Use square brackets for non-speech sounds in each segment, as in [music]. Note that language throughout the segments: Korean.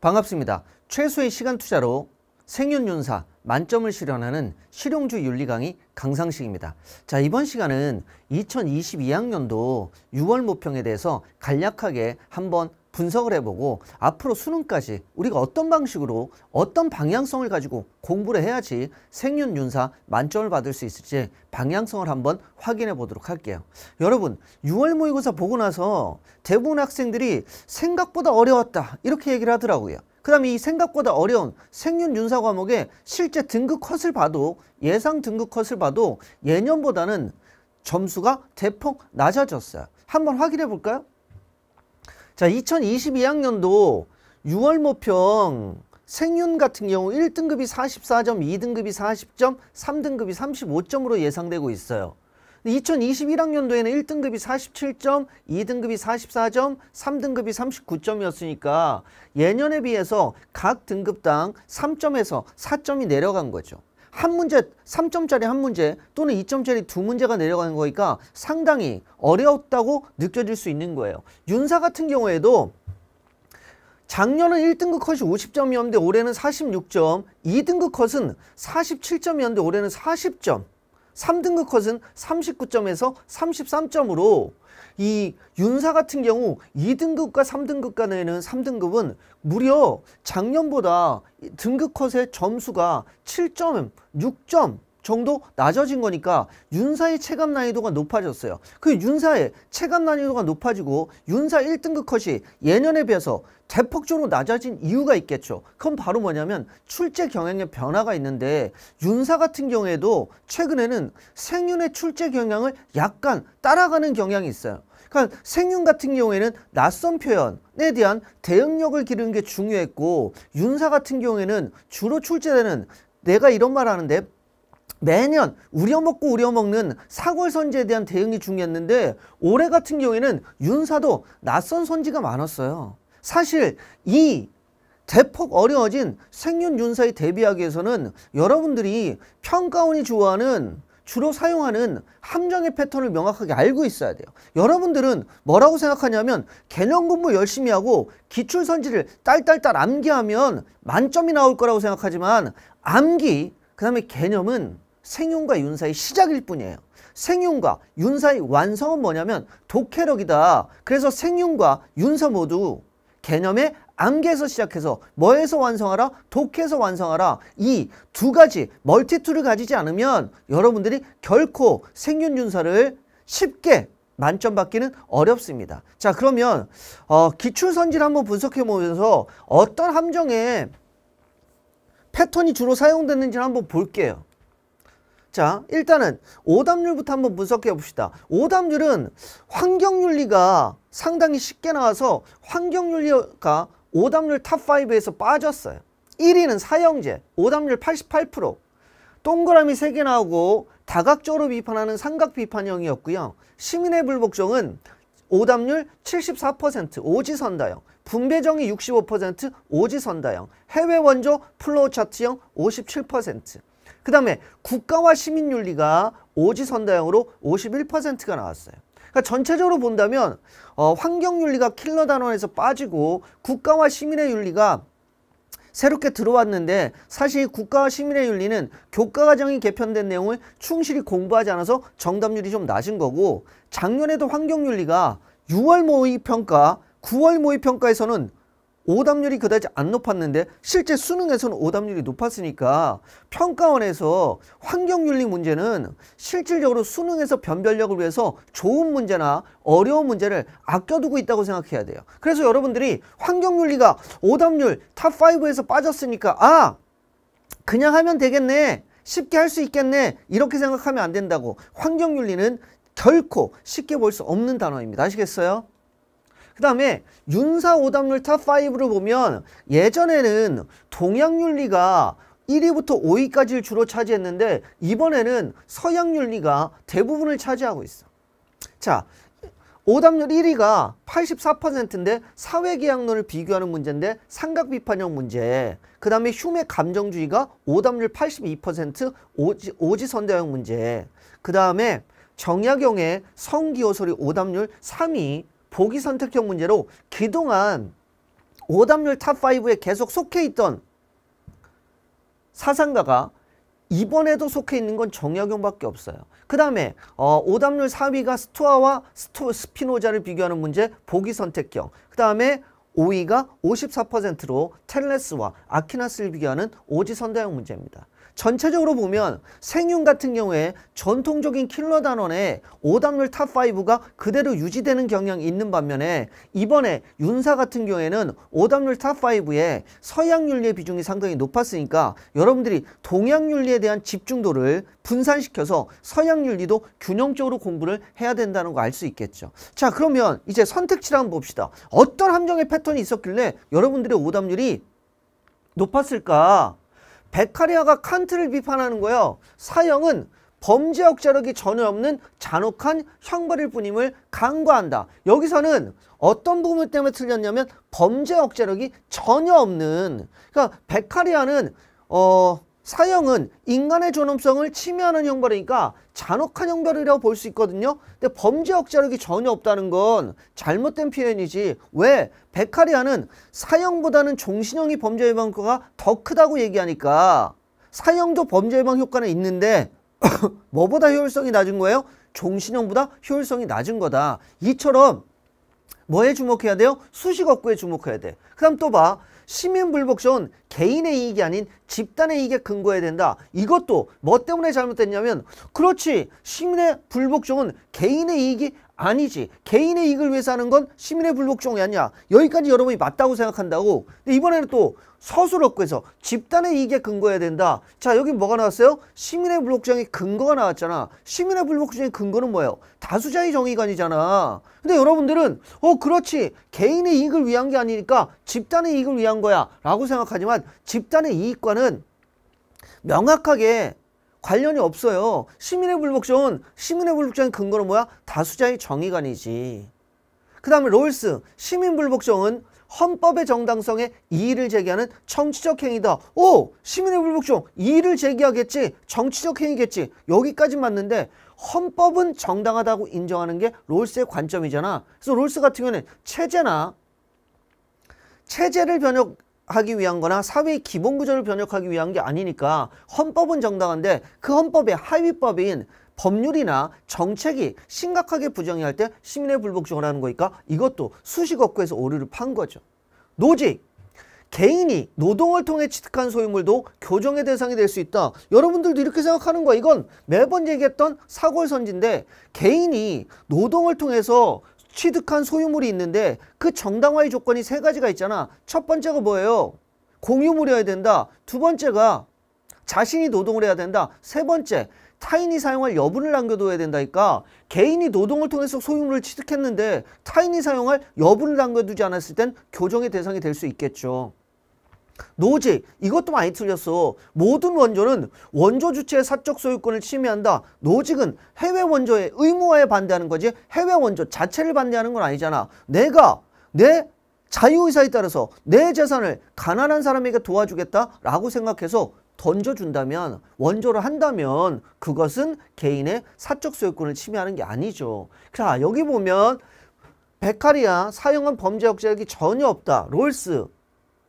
반갑습니다. 최소의 시간 투자로 생윤윤사 만점을 실현하는 실용주 윤리 강의 강상식입니다. 자 이번 시간은 2022학년도 6월 모평에 대해서 간략하게 한번 분석을 해보고 앞으로 수능까지 우리가 어떤 방식으로 어떤 방향성을 가지고 공부를 해야지 생윤, 윤사 만점을 받을 수 있을지 방향성을 한번 확인해 보도록 할게요. 여러분 6월 모의고사 보고 나서 대부분 학생들이 생각보다 어려웠다 이렇게 얘기를 하더라고요. 그 다음에 이 생각보다 어려운 생윤 윤사 과목의 실제 등급 컷을 봐도 예상 등급 컷을 봐도 예년보다는 점수가 대폭 낮아졌어요. 한번 확인해 볼까요? 자, 2022학년도 6월 모평 생윤 같은 경우 1등급이 44점, 2등급이 40점, 3등급이 35점으로 예상되고 있어요. 2021학년도에는 1등급이 47점, 2등급이 44점, 3등급이 39점이었으니까 예년에 비해서 각 등급당 3점에서 4점이 내려간 거죠. 한 문제 3점짜리 한 문제 또는 2점짜리 두 문제가 내려가는 거니까 상당히 어려웠다고 느껴질 수 있는 거예요. 윤사 같은 경우에도 작년은 1등급 컷이 50점이었는데 올해는 46점, 2등급 컷은 47점이었는데 올해는 40점, 3등급 컷은 39점에서 33점으로 이 윤사 같은 경우 2등급과 3등급 간에는 3등급은 무려 작년보다 등급 컷의 점수가 7점, 6점 정도 낮아진 거니까 윤사의 체감 난이도가 높아졌어요. 그 윤사의 체감 난이도가 높아지고 윤사 1등급 컷이 예년에 비해서 대폭적으로 낮아진 이유가 있겠죠. 그건 바로 뭐냐면 출제 경향의 변화가 있는데 윤사 같은 경우에도 최근에는 생윤의 출제 경향을 약간 따라가는 경향이 있어요. 그러니까 생윤 같은 경우에는 낯선 표현에 대한 대응력을 기르는 게 중요했고 윤사 같은 경우에는 주로 출제되는 내가 이런 말 하는데 매년 우려먹고 우려먹는 사골 선지에 대한 대응이 중요했는데 올해 같은 경우에는 윤사도 낯선 선지가 많았어요. 사실 이 대폭 어려워진 생윤 윤사에 대비하기 위해서는 여러분들이 평가원이 좋아하는 주로 사용하는 함정의 패턴을 명확하게 알고 있어야 돼요. 여러분들은 뭐라고 생각하냐면 개념 공부 열심히 하고 기출 선지를 딸딸딸 암기하면 만점이 나올 거라고 생각하지만 암기 그다음에 개념은 생윤과 윤사의 시작일 뿐이에요. 생윤과 윤사의 완성은 뭐냐면 독해력이다. 그래서 생윤과 윤사 모두 개념의 암기에서 시작해서 뭐에서 완성하라? 독해서 완성하라. 이 두 가지 멀티툴을 가지지 않으면 여러분들이 결코 생윤윤사를 쉽게 만점 받기는 어렵습니다. 자 그러면 어, 기출선지를 한번 분석해 보면서 어떤 함정에 패턴이 주로 사용되는지를 한번 볼게요. 자 일단은 오답률부터 한번 분석해 봅시다. 오답률은 환경윤리가 상당히 쉽게 나와서 환경윤리가 오답률 탑5에서 빠졌어요. 1위는 사형제 오답률 88% 동그라미 3개 나오고 다각적으로 비판하는 삼각 비판형이었고요. 시민의 불복종은 오답률 74% 오지선다형, 분배정의65% 오지선다형, 해외 원조 플로우 차트형 57%. 그 다음에 국가와 시민윤리가 오지선다형으로 51%가 나왔어요. 그러니까 전체적으로 본다면 어, 환경윤리가 킬러 단원에서 빠지고 국가와 시민의 윤리가 새롭게 들어왔는데 사실 국가와 시민의 윤리는 교과과정이 개편된 내용을 충실히 공부하지 않아서 정답률이 좀 낮은 거고 작년에도 환경윤리가 6월 모의평가, 9월 모의평가에서는 오답률이 그다지 안 높았는데 실제 수능에서는 오답률이 높았으니까 평가원에서 환경윤리 문제는 실질적으로 수능에서 변별력을 위해서 좋은 문제나 어려운 문제를 아껴두고 있다고 생각해야 돼요. 그래서 여러분들이 환경윤리가 오답률 탑5에서 빠졌으니까 아 그냥 하면 되겠네 쉽게 할 수 있겠네 이렇게 생각하면 안 된다고 환경윤리는 결코 쉽게 볼 수 없는 단어입니다. 아시겠어요? 그 다음에 윤사 오답률 탑5를 보면 예전에는 동양윤리가 1위부터 5위까지를 주로 차지했는데 이번에는 서양윤리가 대부분을 차지하고 있어. 자, 오답률 1위가 84%인데 사회계약론을 비교하는 문제인데 삼각비판형 문제 그 다음에 흉의 감정주의가 오답률 82% 오지, 오지선대형 문제 그 다음에 정약용의 성기호설이 오답률 3위 보기 선택형 문제로 그동안 오답률 탑5에 계속 속해 있던 사상가가 이번에도 속해 있는 건 정약용밖에 없어요. 그 다음에 어, 오답률 4위가 스토아와 스토, 스피노자를 비교하는 문제 보기 선택형 그 다음에 5위가 54%로 텔레스와 아키나스를 비교하는 오지선다형 문제입니다. 전체적으로 보면 생윤 같은 경우에 전통적인 킬러 단원의 오답률 탑5가 그대로 유지되는 경향이 있는 반면에 이번에 윤사 같은 경우에는 오답률 탑5에 서양 윤리의 비중이 상당히 높았으니까 여러분들이 동양 윤리에 대한 집중도를 분산시켜서 서양 윤리도 균형적으로 공부를 해야 된다는 거 알 수 있겠죠. 자 그러면 이제 선택치를 한번 봅시다. 어떤 함정의 패턴이 있었길래 여러분들의 오답률이 높았을까? 베카리아가 칸트를 비판하는 거예요. 사형은 범죄적 자력이 전혀 없는 잔혹한 형벌일 뿐임을 강과한다 여기서는 어떤 부분 때문에 틀렸냐면 범죄 억제력이 전혀 없는 그러니까 베카리아는 어 사형은 인간의 존엄성을 침해하는 형벌이니까 잔혹한 형벌이라고 볼 수 있거든요. 근데 범죄 억제력이 전혀 없다는 건 잘못된 표현이지. 왜? 베카리아는 사형보다는 종신형이 범죄 예방 효과가 더 크다고 얘기하니까 사형도 범죄 예방 효과는 있는데 [coughs] 뭐보다 효율성이 낮은 거예요? 종신형보다 효율성이 낮은 거다. 이처럼 뭐에 주목해야 돼요? 수식업구에 주목해야 돼. 그 다음 또 봐. 시민불복쇼는 개인의 이익이 아닌 집단의 이익에 근거해야 된다. 이것도 뭐 때문에 잘못됐냐면 그렇지 시민의 불복종은 개인의 이익이 아니지. 개인의 이익을 위해서 하는 건 시민의 불복종이 아니야. 여기까지 여러분이 맞다고 생각한다고. 근데 이번에는 또 서술없고 해서 집단의 이익에 근거해야 된다. 자 여기 뭐가 나왔어요? 시민의 불복종이 근거가 나왔잖아. 시민의 불복종의 근거는 뭐예요? 다수자의 정의관이잖아. 근데 여러분들은 어 그렇지. 개인의 이익을 위한 게 아니니까 집단의 이익을 위한 거야. 라고 생각하지만 집단의 이익과는 명확하게 관련이 없어요. 시민의 불복종은 시민의 불복종의 근거는 뭐야? 다수자의 정의관이지. 그 다음에 롤스, 시민 불복종은 헌법의 정당성에 이의를 제기하는 정치적 행위다. 오! 시민의 불복종 이의를 제기하겠지. 정치적 행위겠지. 여기까지 맞는데 헌법은 정당하다고 인정하는 게 롤스의 관점이잖아. 그래서 롤스 같은 경우는 체제나 체제를 변혁 하기 위한 거나 사회의 기본 구조를 변혁하기 위한 게 아니니까 헌법은 정당한데 그 헌법의 하위법인 법률이나 정책이 심각하게 부정의할 때 시민의 불복종을 하는 거니까 이것도 수식 업구에서 오류를 판 거죠. 노직. 개인이 노동을 통해 취득한 소유물도 교정의 대상이 될 수 있다. 여러분들도 이렇게 생각하는 거야. 이건 매번 얘기했던 사골선지인데 개인이 노동을 통해서 취득한 소유물이 있는데 그 정당화의 조건이 세 가지가 있잖아. 첫 번째가 뭐예요? 공유물이어야 된다. 두 번째가 자신이 노동을 해야 된다. 세 번째, 타인이 사용할 여분을 남겨둬야 된다니까 개인이 노동을 통해서 소유물을 취득했는데 타인이 사용할 여분을 남겨두지 않았을 땐 교정의 대상이 될 수 있겠죠. 노제 이것도 많이 틀렸어. 모든 원조는 원조 주체의 사적 소유권을 침해한다. 노직은 해외 원조의 의무화에 반대하는 거지 해외 원조 자체를 반대하는 건 아니잖아. 내가 내 자유의사에 따라서 내 재산을 가난한 사람에게 도와주겠다라고 생각해서 던져준다면 원조를 한다면 그것은 개인의 사적 소유권을 침해하는 게 아니죠. 자 여기 보면 베카리아 사용한 범죄 억제력이 전혀 없다. 롤스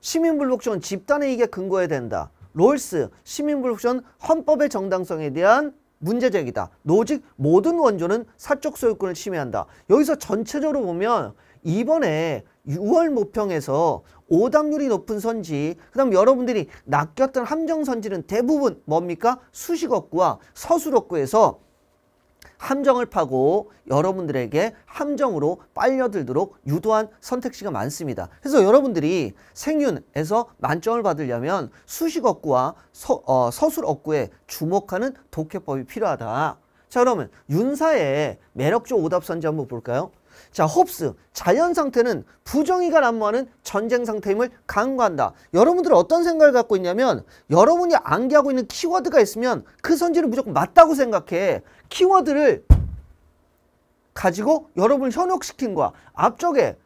시민불복션 집단의 이익에 근거해야 된다. 롤스 시민불복션 헌법의 정당성에 대한 문제제기다. 노직 모든 원조는 사적 소유권을 침해한다. 여기서 전체적으로 보면 이번에 6월 모평에서 오답률이 높은 선지 그 다음 여러분들이 낚였던 함정선지는 대부분 뭡니까? 수식어구와 서술어구에서 함정을 파고 여러분들에게 함정으로 빨려들도록 유도한 선택지가 많습니다. 그래서 여러분들이 생윤에서 만점을 받으려면 수식억구와 서, 어, 서술억구에 주목하는 독해법이 필요하다. 자 그러면 윤사의 매력적 오답선지 한번 볼까요? 자, 홉스 자연 상태는 부정의가 난무하는 전쟁 상태임을 강구한다. 여러분들은 어떤 생각을 갖고 있냐면 여러분이 암기하고 있는 키워드가 있으면 그 선지를 무조건 맞다고 생각해. 키워드를 가지고 여러분을 현혹시킨 거야. 앞쪽에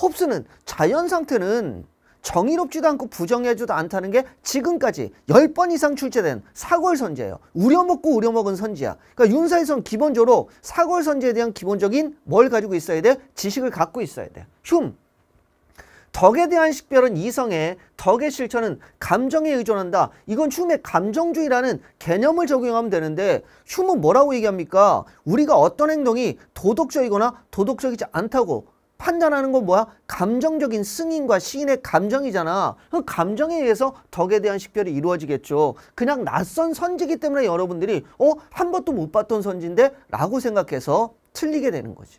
홉스는 자연 상태는 정의롭지도 않고 부정해지도 않다는 게 지금까지 10번 이상 출제된 사골선제예요. 우려먹고 우려먹은 선지야. 그러니까 윤사에선 기본적으로 사골선제에 대한 기본적인 뭘 가지고 있어야 돼? 지식을 갖고 있어야 돼. 흉. 덕에 대한 식별은 이성의 덕의 실천은 감정에 의존한다. 이건 흉의 감정주의라는 개념을 적용하면 되는데 흉은 뭐라고 얘기합니까? 우리가 어떤 행동이 도덕적이거나 도덕적이지 않다고 판단하는 건 뭐야? 감정적인 승인과 시인의 감정이잖아. 그 감정에 의해서 덕에 대한 식별이 이루어지겠죠. 그냥 낯선 선지기 때문에 여러분들이 어? 한 번도 못 봤던 선지인데? 라고 생각해서 틀리게 되는 거지.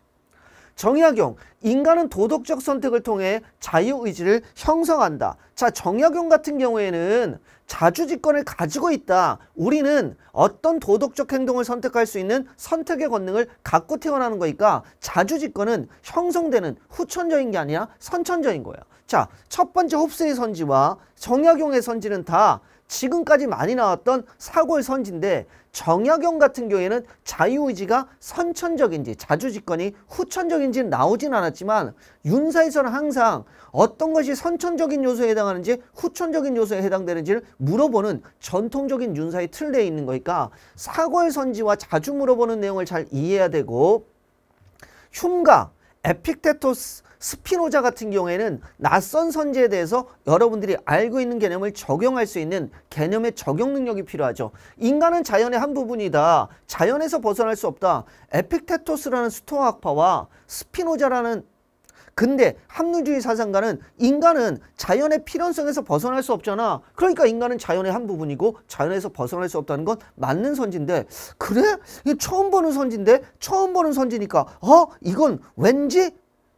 정약용, 인간은 도덕적 선택을 통해 자유의지를 형성한다. 자, 정약용 같은 경우에는 자주지권을 가지고 있다. 우리는 어떤 도덕적 행동을 선택할 수 있는 선택의 권능을 갖고 태어나는 거니까 자주지권은 형성되는 후천적인 게 아니라 선천적인 거예요. 자, 첫 번째 홉스의 선지와 정약용의 선지는 다 지금까지 많이 나왔던 사골 선지인데 정약용 같은 경우에는 자유의지가 선천적인지 자주집권이 후천적인지는 나오진 않았지만 윤사에서는 항상 어떤 것이 선천적인 요소에 해당하는지 후천적인 요소에 해당되는지를 물어보는 전통적인 윤사의 틀에 있는 거니까 사골 선지와 자주 물어보는 내용을 잘 이해해야 되고 흉가 에픽테토스 스피노자 같은 경우에는 낯선 선지에 대해서 여러분들이 알고 있는 개념을 적용할 수 있는 개념의 적용 능력이 필요하죠. 인간은 자연의 한 부분이다. 자연에서 벗어날 수 없다. 에픽테토스라는 수토학파와 스피노자라는 근데 합리주의 사상가는 인간은 자연의 필연성에서 벗어날 수 없잖아. 그러니까 인간은 자연의 한 부분이고 자연에서 벗어날 수 없다는 건 맞는 선지인데 그래? 이게 처음 보는 선지인데 처음 보는 선지니까 어? 이건 왠지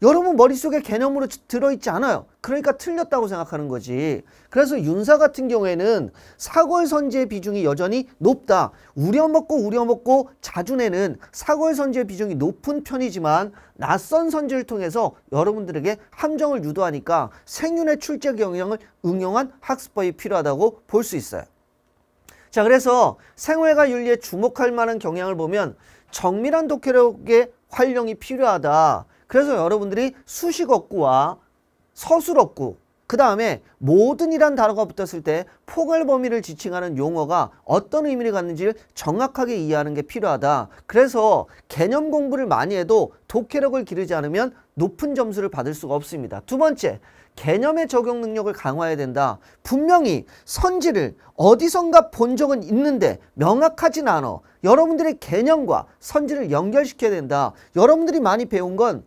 여러분 머릿속에 개념으로 들어있지 않아요. 그러니까 틀렸다고 생각하는 거지. 그래서 윤사 같은 경우에는 사골선지의 비중이 여전히 높다. 우려먹고 우려먹고 자주 내는 사골선지의 비중이 높은 편이지만 낯선 선지를 통해서 여러분들에게 함정을 유도하니까 생윤의 출제 경향을 응용한 학습법이 필요하다고 볼 수 있어요. 자 그래서 생활과 윤리에 주목할 만한 경향을 보면 정밀한 독해력의 활용이 필요하다. 그래서 여러분들이 수식어구와 서술어구 그 다음에 모든이란 단어가 붙었을 때 포괄 범위를 지칭하는 용어가 어떤 의미를 갖는지를 정확하게 이해하는 게 필요하다. 그래서 개념 공부를 많이 해도 독해력을 기르지 않으면 높은 점수를 받을 수가 없습니다. 두 번째, 개념의 적용 능력을 강화해야 된다. 분명히 선지를 어디선가 본 적은 있는데 명확하진 않아. 여러분들의 개념과 선지를 연결시켜야 된다. 여러분들이 많이 배운 건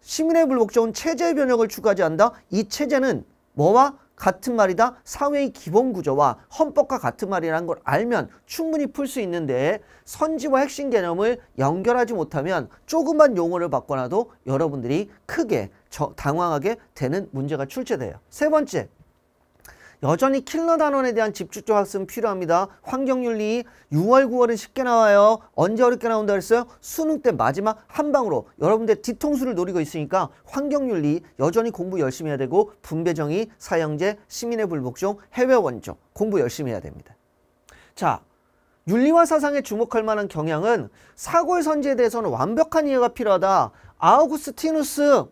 시민의 불복종은 체제의 변혁을 추구하지 않다이 체제는 뭐와 같은 말이다. 사회의 기본 구조와 헌법과 같은 말이라는 걸 알면 충분히 풀 수 있는데 선지와 핵심 개념을 연결하지 못하면 조그만 용어를 바꿔놔도 여러분들이 크게 저, 당황하게 되는 문제가 출제돼요. 세 번째, 여전히 킬러 단원에 대한 집중적 학습은 필요합니다. 환경윤리 6월 9월은 쉽게 나와요. 언제 어렵게 나온다 그랬어요? 수능 때 마지막 한 방으로 여러분들 뒤통수를 노리고 있으니까 환경윤리 여전히 공부 열심히 해야 되고 분배정의, 사형제, 시민의 불복종, 해외원조 공부 열심히 해야 됩니다. 자 윤리와 사상에 주목할 만한 경향은 사골 선지에 대해서는 완벽한 이해가 필요하다. 아우구스티누스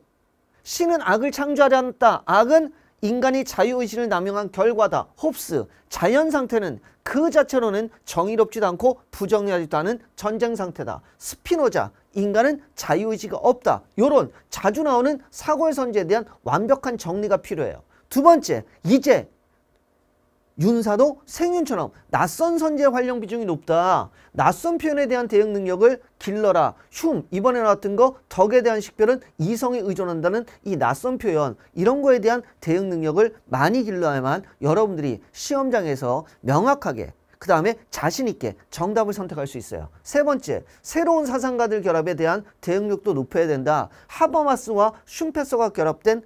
신은 악을 창조하지 않았다. 악은 인간이 자유의지를 남용한 결과다. 홉스, 자연 상태는 그 자체로는 정의롭지도 않고 부정하지도 않은 전쟁 상태다. 스피노자, 인간은 자유의지가 없다. 요런 자주 나오는 사고의 선지에 대한 완벽한 정리가 필요해요. 두 번째, 이제 윤사도 생윤처럼 낯선 선의 활용 비중이 높다. 낯선 표현에 대한 대응 능력을 길러라. 흉 이번에 나왔던 거 덕에 대한 식별은 이성에 의존한다는 이 낯선 표현 이런 거에 대한 대응 능력을 많이 길러야만 여러분들이 시험장에서 명확하게 그 다음에 자신 있게 정답을 선택할 수 있어요. 세 번째, 새로운 사상가들 결합에 대한 대응력도 높여야 된다. 하버마스와 슌페서가 결합된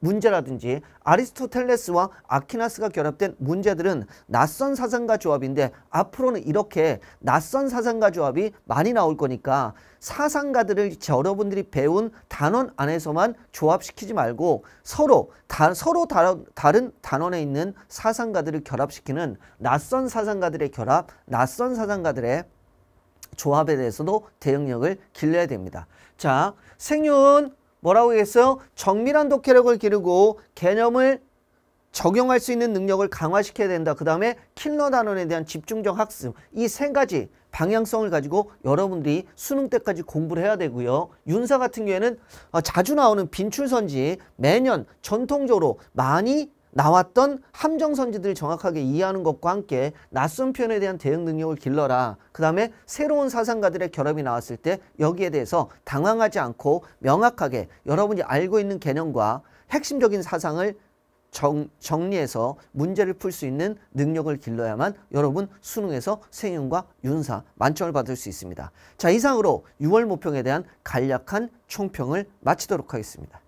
문제라든지 아리스토텔레스와 아퀴나스가 결합된 문제들은 낯선 사상과 조합인데 앞으로는 이렇게 낯선 사상과 조합이 많이 나올 거니까 사상가들을 여러분들이 배운 단원 안에서만 조합시키지 말고 서로 다, 서로 다 다른 단원에 있는 사상가들을 결합시키는 낯선 사상가들의 결합, 낯선 사상가들의 조합에 대해서도 대응력을 길러야 됩니다. 자, 생윤 뭐라고 했어요? 정밀한 독해력을 기르고 개념을 적용할 수 있는 능력을 강화시켜야 된다. 그 다음에 킬러 단원에 대한 집중적 학습. 이 세 가지 방향성을 가지고 여러분들이 수능 때까지 공부를 해야 되고요. 윤사 같은 경우에는 어, 자주 나오는 빈출선지 매년 전통적으로 많이 나왔던 함정선지들을 정확하게 이해하는 것과 함께 낯선 표현에 대한 대응 능력을 길러라. 그 다음에 새로운 사상가들의 결합이 나왔을 때 여기에 대해서 당황하지 않고 명확하게 여러분이 알고 있는 개념과 핵심적인 사상을 정, 정리해서 문제를 풀 수 있는 능력을 길러야만 여러분 수능에서 생윤과 윤사 만점을 받을 수 있습니다. 자 이상으로 6월 모평에 대한 간략한 총평을 마치도록 하겠습니다.